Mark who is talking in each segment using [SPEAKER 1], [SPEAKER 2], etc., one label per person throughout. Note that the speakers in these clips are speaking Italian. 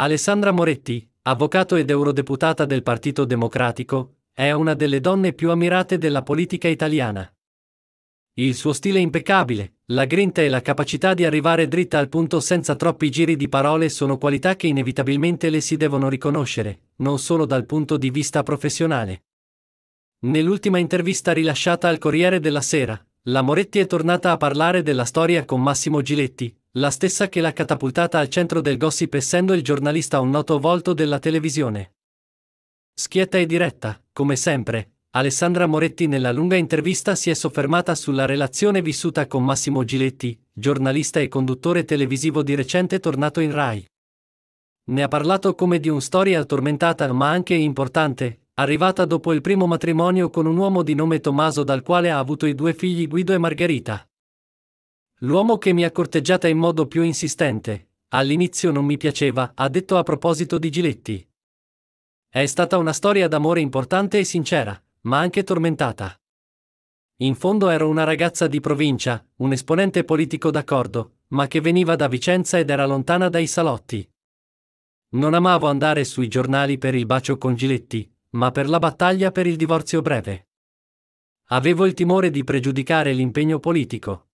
[SPEAKER 1] Alessandra Moretti, avvocato ed eurodeputata del Partito Democratico, è una delle donne più ammirate della politica italiana. Il suo stile impeccabile, la grinta e la capacità di arrivare dritta al punto senza troppi giri di parole sono qualità che inevitabilmente le si devono riconoscere, non solo dal punto di vista professionale. Nell'ultima intervista rilasciata al Corriere della Sera, la Moretti è tornata a parlare della storia con Massimo Giletti, la stessa che l'ha catapultata al centro del gossip essendo il giornalista un noto volto della televisione. Schietta e diretta, come sempre, Alessandra Moretti nella lunga intervista si è soffermata sulla relazione vissuta con Massimo Giletti, giornalista e conduttore televisivo di recente tornato in Rai. Ne ha parlato come di un storia tormentata ma anche importante, arrivata dopo il primo matrimonio con un uomo di nome Tommaso dal quale ha avuto i due figli Guido e Margherita. L'uomo che mi ha corteggiata in modo più insistente, all'inizio non mi piaceva, ha detto a proposito di Giletti. È stata una storia d'amore importante e sincera, ma anche tormentata. In fondo ero una ragazza di provincia, un esponente politico d'accordo, ma che veniva da Vicenza ed era lontana dai salotti. Non amavo andare sui giornali per il bacio con Giletti, ma per la battaglia per il divorzio breve. Avevo il timore di pregiudicare l'impegno politico,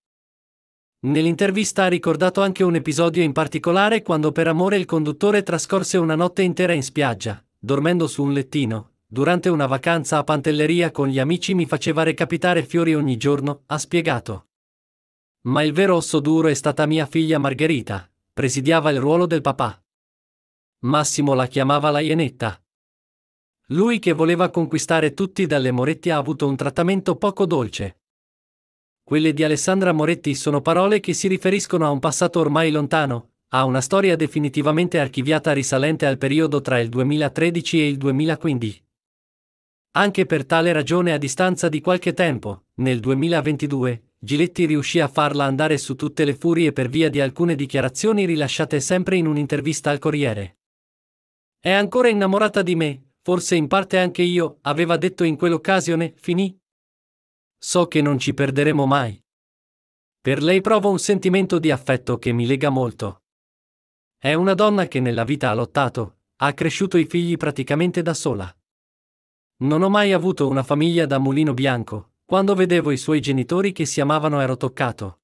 [SPEAKER 1] Nell'intervista ha ricordato anche un episodio in particolare quando per amore il conduttore trascorse una notte intera in spiaggia, dormendo su un lettino. Durante una vacanza a Pantelleria con gli amici mi faceva recapitare fiori ogni giorno, ha spiegato. Ma il vero osso duro è stata mia figlia Margherita, presidiava il ruolo del papà. Massimo la chiamava la ienetta. Lui che voleva conquistare tutti dalle Moretti ha avuto un trattamento poco dolce. Quelle di Alessandra Moretti sono parole che si riferiscono a un passato ormai lontano, a una storia definitivamente archiviata risalente al periodo tra il 2013 e il 2015. Anche per tale ragione a distanza di qualche tempo, nel 2022, Giletti riuscì a farla andare su tutte le furie per via di alcune dichiarazioni rilasciate sempre in un'intervista al Corriere. È ancora innamorata di me, forse in parte anche io, aveva detto in quell'occasione, finì, So che non ci perderemo mai. Per lei provo un sentimento di affetto che mi lega molto. È una donna che nella vita ha lottato, ha cresciuto i figli praticamente da sola. Non ho mai avuto una famiglia da mulino bianco, quando vedevo i suoi genitori che si amavano ero toccato.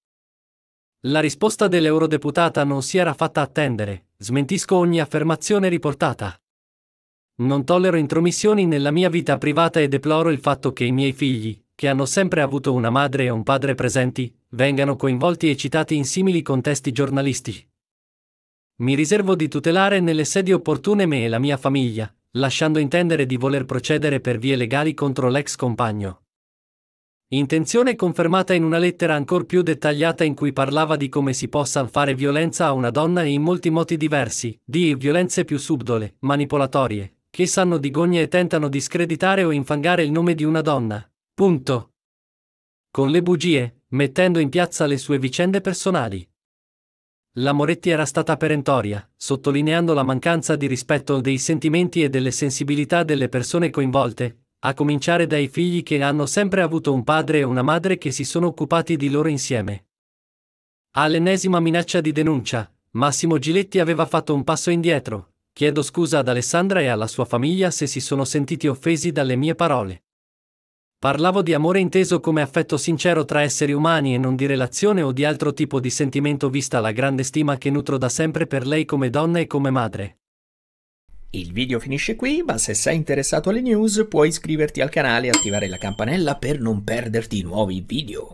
[SPEAKER 1] La risposta dell'eurodeputata non si era fatta attendere, smentisco ogni affermazione riportata. Non tollero intromissioni nella mia vita privata e deploro il fatto che i miei figli, che hanno sempre avuto una madre e un padre presenti, vengano coinvolti e citati in simili contesti giornalistici. Mi riservo di tutelare nelle sedi opportune me e la mia famiglia, lasciando intendere di voler procedere per vie legali contro l'ex compagno. Intenzione confermata in una lettera ancor più dettagliata in cui parlava di come si possa fare violenza a una donna in molti modi diversi, di violenze più subdole, manipolatorie, che sanno di gogne e tentano di screditare o infangare il nome di una donna. Punto. Con le bugie, mettendo in piazza le sue vicende personali. La Moretti era stata perentoria, sottolineando la mancanza di rispetto dei sentimenti e delle sensibilità delle persone coinvolte, a cominciare dai figli che hanno sempre avuto un padre e una madre che si sono occupati di loro insieme. All'ennesima minaccia di denuncia, Massimo Giletti aveva fatto un passo indietro. Chiedo scusa ad Alessandra e alla sua famiglia se si sono sentiti offesi dalle mie parole. Parlavo di amore inteso come affetto sincero tra esseri umani e non di relazione o di altro tipo di sentimento vista la grande stima che nutro da sempre per lei come donna e come madre. Il video finisce qui, ma se sei interessato alle news puoi iscriverti al canale e attivare la campanella per non perderti nuovi video.